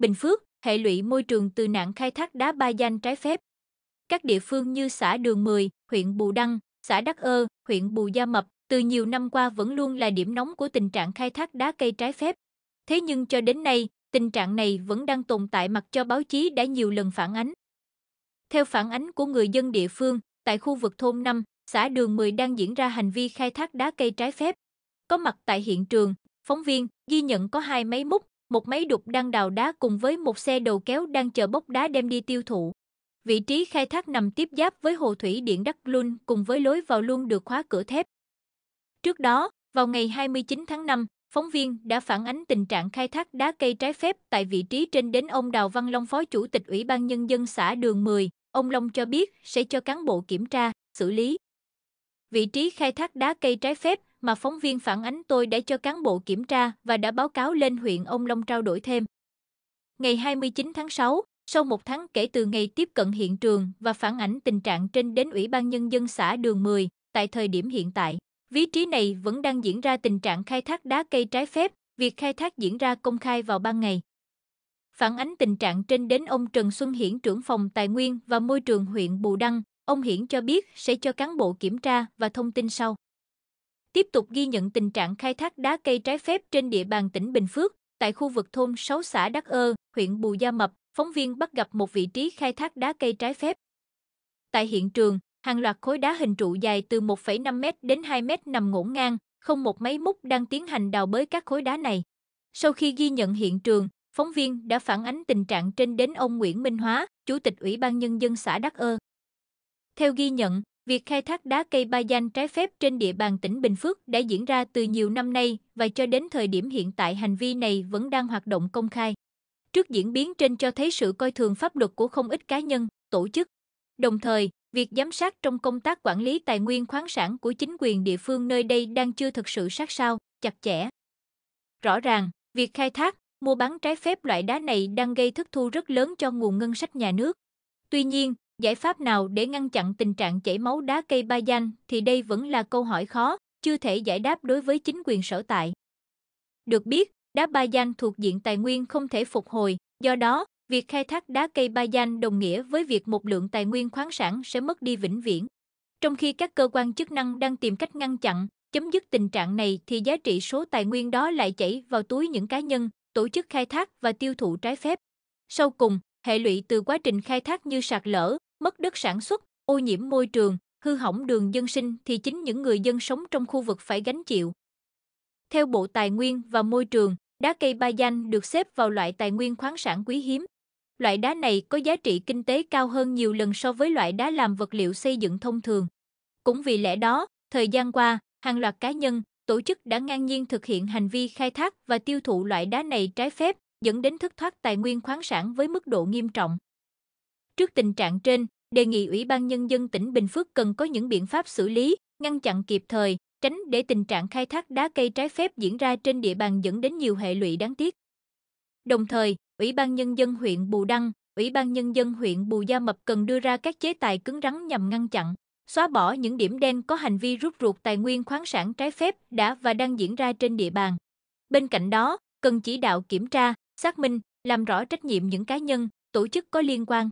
Bình Phước, hệ lụy môi trường từ nạn khai thác đá ba danh trái phép. Các địa phương như xã Đường 10, huyện Bù Đăng, xã Đắc Ơ, huyện Bù Gia Mập từ nhiều năm qua vẫn luôn là điểm nóng của tình trạng khai thác đá cây trái phép. Thế nhưng cho đến nay, tình trạng này vẫn đang tồn tại mặc cho báo chí đã nhiều lần phản ánh. Theo phản ánh của người dân địa phương, tại khu vực thôn 5, xã Đường 10 đang diễn ra hành vi khai thác đá cây trái phép. Có mặt tại hiện trường, phóng viên ghi nhận có hai máy múc một máy đục đang đào đá cùng với một xe đầu kéo đang chờ bốc đá đem đi tiêu thụ. Vị trí khai thác nằm tiếp giáp với hồ thủy điện Đắk Lun cùng với lối vào luôn được khóa cửa thép. Trước đó, vào ngày 29 tháng 5, phóng viên đã phản ánh tình trạng khai thác đá cây trái phép tại vị trí trên đến ông Đào Văn Long Phó Chủ tịch Ủy ban Nhân dân xã Đường 10. Ông Long cho biết sẽ cho cán bộ kiểm tra, xử lý. Vị trí khai thác đá cây trái phép mà phóng viên phản ánh tôi đã cho cán bộ kiểm tra và đã báo cáo lên huyện Ông Long trao đổi thêm. Ngày 29 tháng 6, sau một tháng kể từ ngày tiếp cận hiện trường và phản ảnh tình trạng trên đến Ủy ban Nhân dân xã Đường 10, tại thời điểm hiện tại, vị trí này vẫn đang diễn ra tình trạng khai thác đá cây trái phép, việc khai thác diễn ra công khai vào ban ngày. Phản ánh tình trạng trên đến ông Trần Xuân Hiển trưởng phòng Tài nguyên và Môi trường huyện Bù Đăng, ông Hiển cho biết sẽ cho cán bộ kiểm tra và thông tin sau tiếp tục ghi nhận tình trạng khai thác đá cây trái phép trên địa bàn tỉnh Bình Phước, tại khu vực thôn 6 xã Đắc Ơ, huyện Bù Gia Mập, phóng viên bắt gặp một vị trí khai thác đá cây trái phép. Tại hiện trường, hàng loạt khối đá hình trụ dài từ 1,5m đến 2m nằm ngổn ngang, không một máy múc đang tiến hành đào bới các khối đá này. Sau khi ghi nhận hiện trường, phóng viên đã phản ánh tình trạng trên đến ông Nguyễn Minh Hóa, Chủ tịch Ủy ban Nhân dân xã Đắc Ơ. Theo ghi nhận, Việc khai thác đá cây ba danh trái phép trên địa bàn tỉnh Bình Phước đã diễn ra từ nhiều năm nay và cho đến thời điểm hiện tại hành vi này vẫn đang hoạt động công khai. Trước diễn biến trên cho thấy sự coi thường pháp luật của không ít cá nhân, tổ chức. Đồng thời, việc giám sát trong công tác quản lý tài nguyên khoáng sản của chính quyền địa phương nơi đây đang chưa thực sự sát sao, chặt chẽ. Rõ ràng, việc khai thác, mua bán trái phép loại đá này đang gây thất thu rất lớn cho nguồn ngân sách nhà nước. Tuy nhiên, giải pháp nào để ngăn chặn tình trạng chảy máu đá cây ba danh thì đây vẫn là câu hỏi khó, chưa thể giải đáp đối với chính quyền sở tại. Được biết, đá ba danh thuộc diện tài nguyên không thể phục hồi, do đó, việc khai thác đá cây ba danh đồng nghĩa với việc một lượng tài nguyên khoáng sản sẽ mất đi vĩnh viễn. Trong khi các cơ quan chức năng đang tìm cách ngăn chặn, chấm dứt tình trạng này thì giá trị số tài nguyên đó lại chảy vào túi những cá nhân, tổ chức khai thác và tiêu thụ trái phép. Sau cùng, hệ lụy từ quá trình khai thác như sạt lở, mất đất sản xuất, ô nhiễm môi trường, hư hỏng đường dân sinh thì chính những người dân sống trong khu vực phải gánh chịu. Theo Bộ Tài nguyên và Môi trường, đá cây ba danh được xếp vào loại tài nguyên khoáng sản quý hiếm. Loại đá này có giá trị kinh tế cao hơn nhiều lần so với loại đá làm vật liệu xây dựng thông thường. Cũng vì lẽ đó, thời gian qua, hàng loạt cá nhân, tổ chức đã ngang nhiên thực hiện hành vi khai thác và tiêu thụ loại đá này trái phép, dẫn đến thất thoát tài nguyên khoáng sản với mức độ nghiêm trọng. Trước tình trạng trên, đề nghị Ủy ban Nhân dân tỉnh Bình Phước cần có những biện pháp xử lý, ngăn chặn kịp thời, tránh để tình trạng khai thác đá cây trái phép diễn ra trên địa bàn dẫn đến nhiều hệ lụy đáng tiếc. Đồng thời, Ủy ban Nhân dân huyện Bù Đăng, Ủy ban Nhân dân huyện Bù Gia Mập cần đưa ra các chế tài cứng rắn nhằm ngăn chặn, xóa bỏ những điểm đen có hành vi rút ruột tài nguyên khoáng sản trái phép đã và đang diễn ra trên địa bàn. Bên cạnh đó, cần chỉ đạo kiểm tra, xác minh, làm rõ trách nhiệm những cá nhân, tổ chức có liên quan.